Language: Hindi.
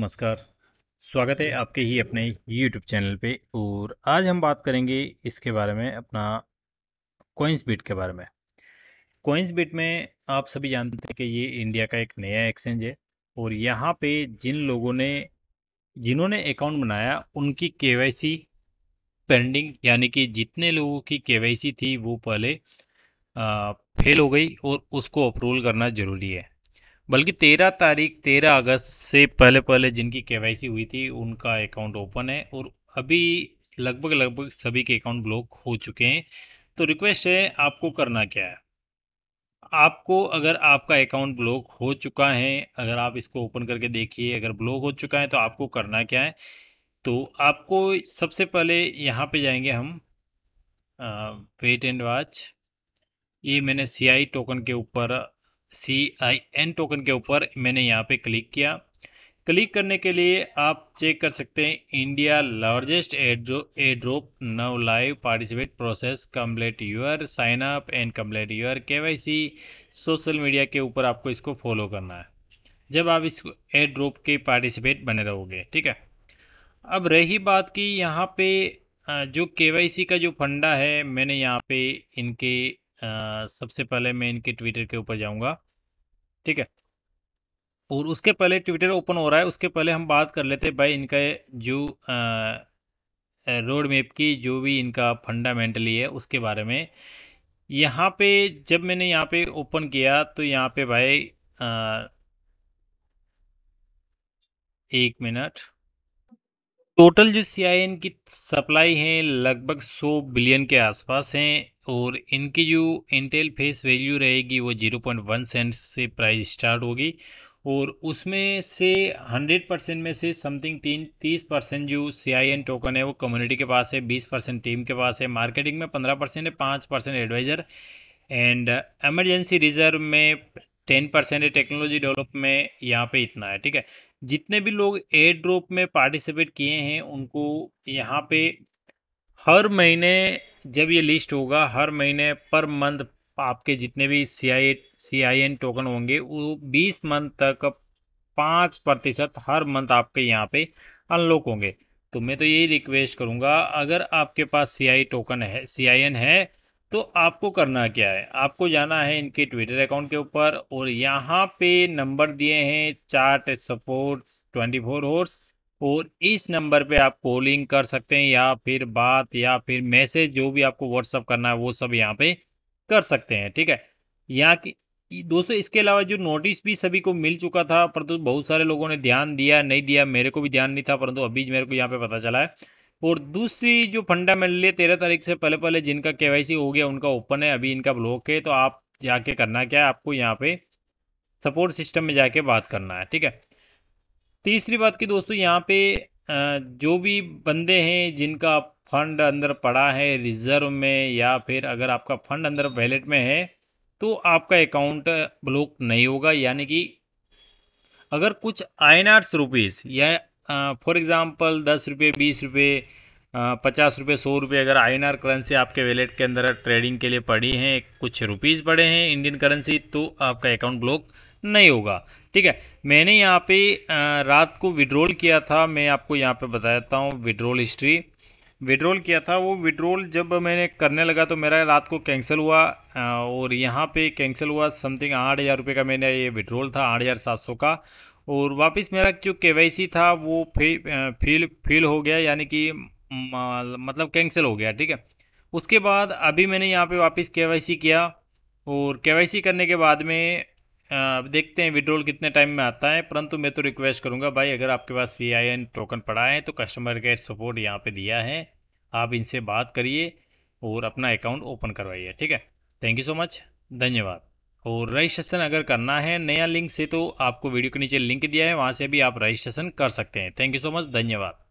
नमस्कार स्वागत है आपके ही अपने YouTube चैनल पे और आज हम बात करेंगे इसके बारे में अपना कोइंस बिट के बारे में कोइंस बिट में आप सभी जानते हैं कि ये इंडिया का एक नया एक्सचेंज है और यहाँ पे जिन लोगों ने जिन्होंने अकाउंट बनाया उनकी के पेंडिंग यानी कि जितने लोगों की के थी वो पहले आ, फेल हो गई और उसको अप्रूवल करना ज़रूरी है बल्कि तेरह तारीख तेरह अगस्त से पहले पहले जिनकी के हुई थी उनका अकाउंट ओपन है और अभी लगभग लगभग सभी के अकाउंट ब्लॉक हो चुके हैं तो रिक्वेस्ट है आपको करना क्या है आपको अगर आपका अकाउंट ब्लॉक हो चुका है अगर आप इसको ओपन करके देखिए अगर ब्लॉक हो चुका है तो आपको करना क्या है तो आपको सबसे पहले यहाँ पे जाएंगे हम वेट एंड वॉच ये मैंने सीआई टोकन के ऊपर सी आई एन टोकन के ऊपर मैंने यहाँ पे क्लिक किया क्लिक करने के लिए आप चेक कर सकते हैं India largest ad airdrop now live participate process complete your sign up and complete your KYC social media के ऊपर आपको इसको फॉलो करना है जब आप इस एड्रोप के पार्टिसिपेट बने रहोगे ठीक है अब रही बात की यहाँ पे जो के का जो फंडा है मैंने यहाँ पे इनके आ, सबसे पहले मैं इनके ट्विटर के ऊपर जाऊँगा ठीक है और उसके पहले ट्विटर ओपन हो रहा है उसके पहले हम बात कर लेते भाई इनका जो रोड मैप की जो भी इनका फंडामेंटली है उसके बारे में यहाँ पे जब मैंने यहाँ पे ओपन किया तो यहाँ पे भाई आ, एक मिनट टोटल जो सी की सप्लाई है लगभग 100 बिलियन के आसपास हैं और इनकी जो इंटेल फेस वैल्यू रहेगी वो 0.1 सेंट से प्राइस स्टार्ट होगी और उसमें से 100 परसेंट में से समथिंग तीन तीस परसेंट जो सी टोकन है वो कम्युनिटी के पास है 20 परसेंट टीम के पास है मार्केटिंग में 15 परसेंट है पाँच percent advisor and emergency reserve में टेन परसेंट है टेक्नोलॉजी डेवलप में यहाँ पे इतना है ठीक है जितने भी लोग एयर ड्रॉप में पार्टिसिपेट किए हैं उनको यहाँ पे हर महीने जब ये लिस्ट होगा हर महीने पर मंथ आपके जितने भी सी आई सी आई एन टोकन होंगे वो बीस मंथ तक पाँच प्रतिशत हर मंथ आपके यहाँ पे अनलॉक होंगे तो मैं तो यही रिक्वेस्ट करूँगा अगर आपके पास सी आई टोकन है सी आई एन है तो आपको करना क्या है आपको जाना है इनके ट्विटर अकाउंट के ऊपर और यहाँ पे नंबर दिए हैं chart support twenty four hours और इस नंबर पे आप कॉलिंग कर सकते हैं या फिर बात या फिर मैसेज जो भी आपको व्हाट्सअप करना है वो सब यहाँ पे कर सकते हैं ठीक है यहाँ की दोस्तों इसके अलावा जो नोटिस भी सभी को मिल चुका था परंतु तो बहुत सारे लोगों ने ध्यान दिया नहीं दिया मेरे को भी ध्यान नहीं था परंतु तो अभी मेरे को यहाँ पे पता चला है और दूसरी जो फंडामेंटली है तेरह तारीख से पहले पहले जिनका के हो गया उनका ओपन है अभी इनका ब्लॉक है तो आप जाके करना क्या है आपको यहाँ पे सपोर्ट सिस्टम में जाके बात करना है ठीक है तीसरी बात की दोस्तों यहाँ पे जो भी बंदे हैं जिनका फंड अंदर पड़ा है रिजर्व में या फिर अगर आपका फंड अंदर वैलेट में है तो आपका अकाउंट ब्लॉक नहीं होगा यानी कि अगर कुछ आई एन आर्स रुपीज़ या फॉर एग्ज़ाम्पल दस रुपये बीस रुपये पचास रुपये सौ रुपये अगर आई करेंसी आपके वैलेट के अंदर ट्रेडिंग के लिए पड़ी हैं कुछ रुपीज़ पड़े हैं इंडियन करेंसी तो आपका अकाउंट ब्लॉक नहीं होगा ठीक है मैंने यहाँ पे रात को विड्रॉल किया था मैं आपको यहाँ पे बताता हूँ विड्रॉल हिस्ट्री विड्रॉल किया था वो विड्रॉल जब मैंने करने लगा तो मेरा रात को कैंसिल हुआ और यहाँ पे कैंसिल हुआ समथिंग आठ हज़ार रुपये का मैंने ये विड्रॉल था आठ हज़ार सात सौ का और वापस मेरा जो के था वो फे फील फील हो गया यानी कि मतलब कैंसिल हो गया ठीक है उसके बाद अभी मैंने यहाँ पे वापस के किया और के करने के बाद में अब देखते हैं विड्रोल कितने टाइम में आता है परंतु मैं तो रिक्वेस्ट करूँगा भाई अगर आपके पास सी आई एन टोकन पड़ा है तो कस्टमर केयर सपोर्ट यहाँ पर दिया है आप इनसे बात करिए और अपना अकाउंट ओपन करवाइए ठीक है थैंक यू सो मच धन्यवाद और रजिस्ट्रेशन अगर करना है नया लिंक से तो आपको वीडियो के नीचे लिंक दिया है वहाँ से भी आप रजिस्ट्रेशन कर सकते हैं थैंक यू सो मच धन्यवाद